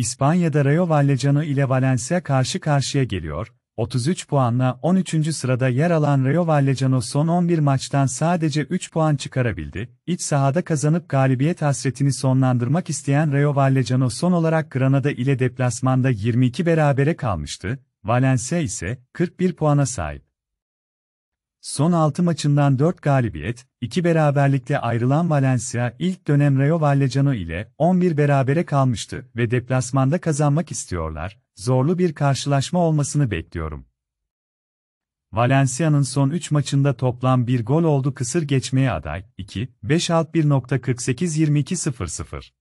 İspanya'da Rayo Vallecano ile Valencia karşı karşıya geliyor. 33 puanla 13. sırada yer alan Rayo Vallecano son 11 maçtan sadece 3 puan çıkarabildi. İç sahada kazanıp galibiyet hasretini sonlandırmak isteyen Rayo Vallecano son olarak Granada ile deplasmanda 22 berabere kalmıştı. Valencia ise 41 puana sahip. Son 6 maçından 4 galibiyet, 2 beraberlikle ayrılan Valencia ilk dönem Rayo Vallecano ile 11 berabere kalmıştı ve deplasmanda kazanmak istiyorlar. Zorlu bir karşılaşma olmasını bekliyorum. Valencia'nın son 3 maçında toplam 1 gol oldu kısır geçmeye aday. 2, 5 alt 1.48 22 0 0.